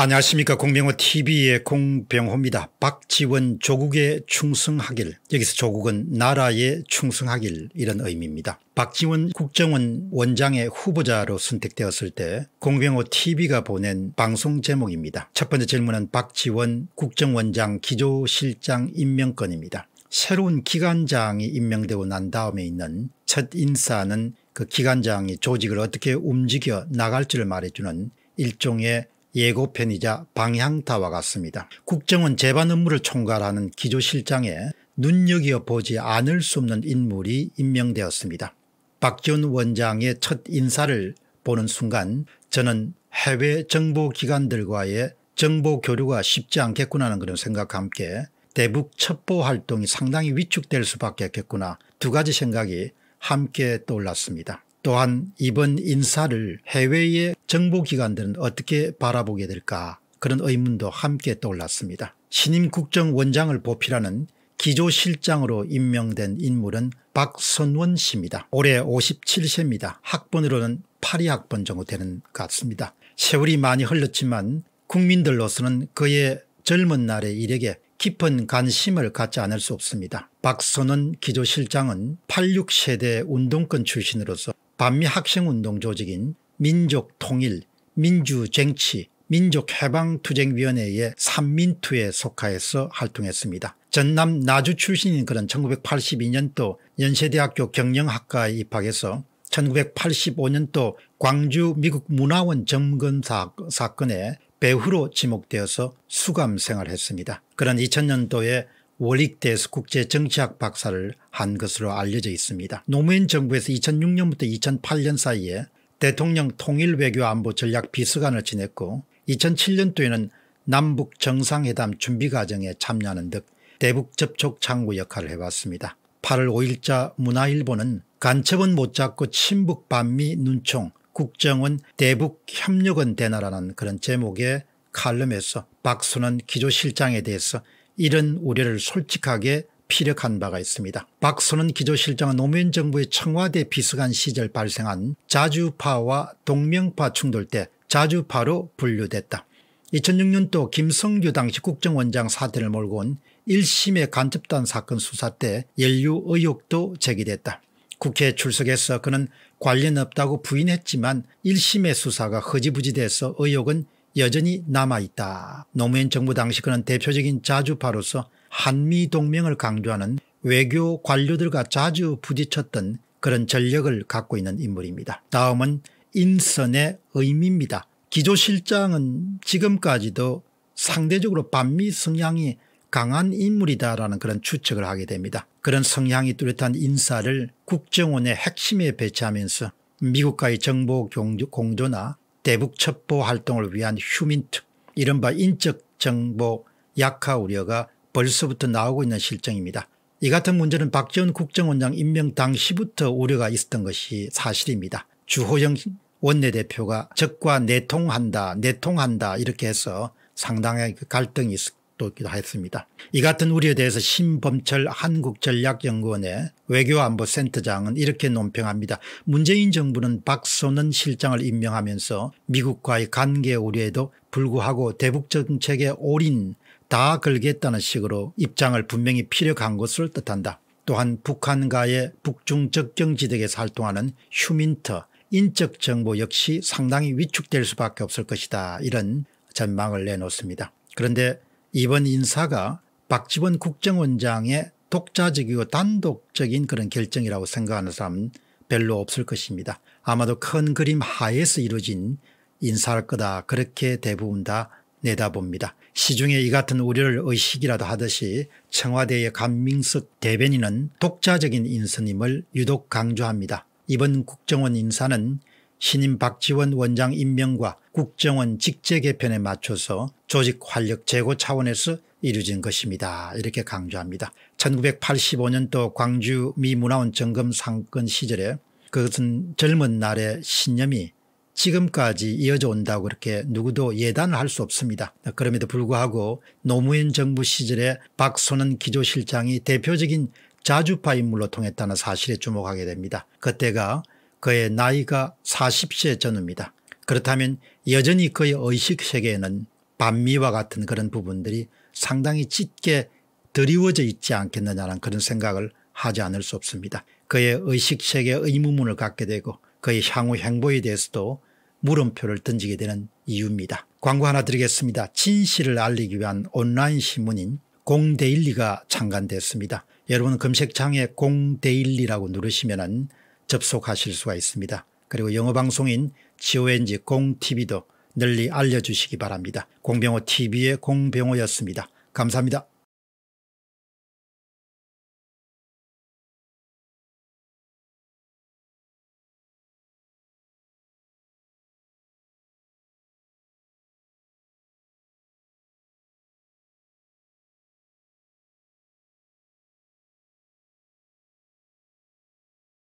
안녕하십니까 공병호 tv의 공병호입니다. 박지원 조국에 충성하길 여기서 조국은 나라에 충성하길 이런 의미입니다. 박지원 국정원 원장의 후보자로 선택되었을 때 공병호 tv가 보낸 방송 제목입니다. 첫 번째 질문은 박지원 국정원장 기조실장 임명권입니다 새로운 기관장이 임명되고 난 다음에 있는 첫 인사는 그 기관장이 조직을 어떻게 움직여 나갈지를 말해주는 일종의 예고편이자 방향타와 같습니다. 국정원 재반 업무를 총괄하는 기조실장에 눈여겨보지 않을 수 없는 인물이 임명되었습니다. 박지원 원장의 첫 인사를 보는 순간 저는 해외 정보기관들과의 정보교류가 쉽지 않겠구나 하는 그런 생각과 함께 대북 첩보활동이 상당히 위축될 수밖에 없겠구나 두 가지 생각이 함께 떠올랐습니다. 또한 이번 인사를 해외의 정보기관들은 어떻게 바라보게 될까 그런 의문도 함께 떠올랐습니다. 신임 국정원장을 보필하는 기조실장으로 임명된 인물은 박선원 씨입니다. 올해 57세입니다. 학번으로는 파리 학번 정도 되는 것 같습니다. 세월이 많이 흘렀지만 국민들로서는 그의 젊은 날의 일에게 깊은 관심을 갖지 않을 수 없습니다. 박선원 기조실장은 86세대 운동권 출신으로서 반미 학생운동 조직인 민족통일, 민주쟁취, 민족해방투쟁위원회의 삼민투에 속하여서 활동했습니다. 전남 나주 출신인 그런 1982년도 연세대학교 경영학과에 입학해서 1985년도 광주 미국 문화원 점검 사건에 사 배후로 지목되어서 수감 생활했습니다. 을그런 2000년도에 월릭대에서 국제정치학 박사를 한 것으로 알려져 있습니다. 노무현 정부에서 2006년부터 2008년 사이에 대통령 통일외교안보 전략 비서관을 지냈고 2007년도에는 남북 정상회담 준비 과정에 참여하는 등 대북 접촉 창구 역할을 해왔습니다. 8월 5일자 문화일보는 간첩은 못 잡고 친북 반미 눈총 국정은 대북 협력은 되나라는 그런 제목의 칼럼에서 박수는 기조실장에 대해서 이런 우려를 솔직하게 피력한 바가 있습니다. 박선은 기조실장은 노무현 정부의 청와대 비서관 시절 발생한 자주파와 동명파 충돌 때 자주파로 분류됐다. 2006년도 김성규 당시 국정원장 사태를 몰고 온 1심의 간첩단 사건 수사 때 연류 의혹도 제기됐다. 국회에 출석해서 그는 관련 없다고 부인했지만 1심의 수사가 허지부지돼서 의혹은 여전히 남아있다. 노무현 정부 당시 그는 대표적인 자주파로서 한미동맹을 강조하는 외교 관료들과 자주 부딪혔던 그런 전력을 갖고 있는 인물입니다. 다음은 인선의 의미입니다. 기조실장은 지금까지도 상대적으로 반미 성향이 강한 인물이다라는 그런 추측을 하게 됩니다. 그런 성향이 뚜렷한 인사를 국정원의 핵심에 배치하면서 미국과의 정보 공조나 대북첩보 활동을 위한 휴민특 이른바 인적정보 약화 우려가 벌써부터 나오고 있는 실정입니다. 이 같은 문제는 박지원 국정원장 임명 당시부터 우려가 있었던 것이 사실입니다. 주호영 원내대표가 적과 내통한다 내통한다 이렇게 해서 상당히 갈등이 있었고 있기도 했습니다. 이 같은 우려에 대해서 신범철 한국전략연구원의 외교안보센터장은 이렇게 논평합니다. 문재인 정부는 박소은 실장을 임명하면서 미국과의 관계 우려에도 불구하고 대북정책에 올인 다 걸겠다는 식으로 입장을 분명히 피력한 것을 뜻한다. 또한 북한과의 북중적 경지대에서 활동하는 휴민터 인적 정보 역시 상당히 위축될 수밖에 없을 것이다 이런 전망을 내놓습니다. 그런데 이번 인사가 박지원 국정원장의 독자적이고 단독적인 그런 결정이라고 생각하는 사람은 별로 없을 것입니다. 아마도 큰 그림 하에서 이루어진 인사할 거다 그렇게 대부분 다 내다봅니다. 시중에 이 같은 우려를 의식이라도 하듯이 청와대의 감민석 대변인은 독자적인 인선임을 유독 강조합니다. 이번 국정원 인사는 신임 박지원 원장 임명과 국정원 직제 개편에 맞춰서 조직 활력 제고 차원에서 이루어진 것입니다. 이렇게 강조합니다. 1985년도 광주 미문화원 점검 상권 시절에 그것은 젊은 날의 신념이 지금까지 이어져 온다고 그렇게 누구도 예단할수 없습니다. 그럼에도 불구하고 노무현 정부 시절에 박소은 기조실장이 대표적인 자주파 인물로 통했다는 사실에 주목하게 됩니다. 그때가 그의 나이가 40세 전후입니다. 그렇다면 여전히 그의 의식세계에는 반미와 같은 그런 부분들이 상당히 짙게 드리워져 있지 않겠느냐는 그런 생각을 하지 않을 수 없습니다. 그의 의식세계 의무문을 갖게 되고 그의 향후 행보에 대해서도 물음표를 던지게 되는 이유입니다. 광고 하나 드리겠습니다. 진실을 알리기 위한 온라인 신문인 공데일리가 창간됐습니다. 여러분 검색창에 공데일리라고 누르시면 접속하실 수가 있습니다. 그리고 영어 방송인 GONG 공TV도 널리 알려주시기 바랍니다. 공병호 TV의 공병호였습니다. 감사합니다.